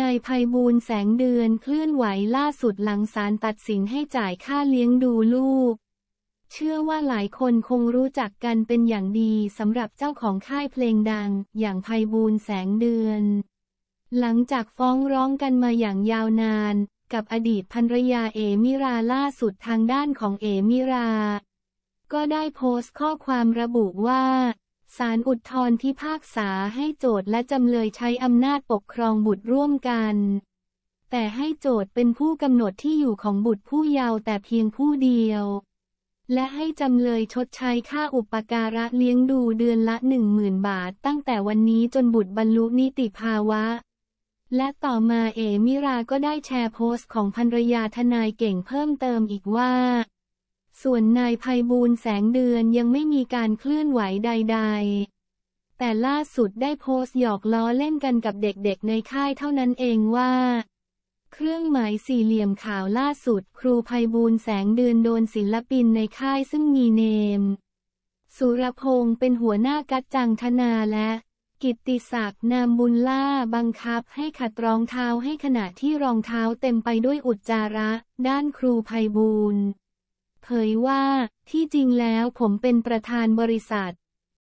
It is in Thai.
นายภัยบูลแสงเดือนเคลื่อนไหวล่าสุดหลังศาลตัดสินให้จ่ายค่าเลี้ยงดูลูก เชื่อว่าหลายคนคงรู้จักกันเป็นอย่างดีสำหรับเจ้าของค่ายเพลงดัง อย่างภัยบูลแสงเดือน หลังจากฟ้องร้องกันมาอย่างยาวนาน กับอดีตภรรยาเอมิราล่าสุดทางด้านของเอมิรา ก็ได้โพสต์ข้อความระบุว่าศาลอุทธรพิพากษาให้โจท์และจำเลยใช้อำนาจปกครองบุตรร่วมกัน แต่ให้โจท์เป็นผู้กำหนดที่อยู่ของบุตรผู้เยาว์แต่เพียงผู้เดียว และให้จำเลยชดใช้ค่าอุปการะเลี้ยงดูเดือนละหนึ่งหมื่นบาทตั้งแต่วันนี้จนบุตรบรรลุนิติภาวะ และต่อมาเอมิราก็ได้แชร์โพสต์ของภรรยาทนายเก่งเพิ่มเติมอีกว่าส่วนนายภัยบูลแสงเดือนยังไม่มีการเคลื่อนไหวใดๆ แต่ล่าสุดได้โพสต์หยอกล้อเล่นกันกับเด็กๆ ในค่ายเท่านั้นเองว่า เครื่องหมายสี่เหลี่ยมขาวล่าสุด ครูภัยบูลแสงเดือนโดนศิลปินในค่ายซึ่งมีเนม สุรพงษ์เป็นหัวหน้ากัจจังธนาและ กิตติศักดิ์นามบุญล่าบังคับให้ขัดรองเท้าให้ขณะที่รองเท้าเต็มไปด้วยอุจจาระ ด้านครูภัยบูลเผยว่า ที่จริงแล้วผมเป็นประธานบริษัท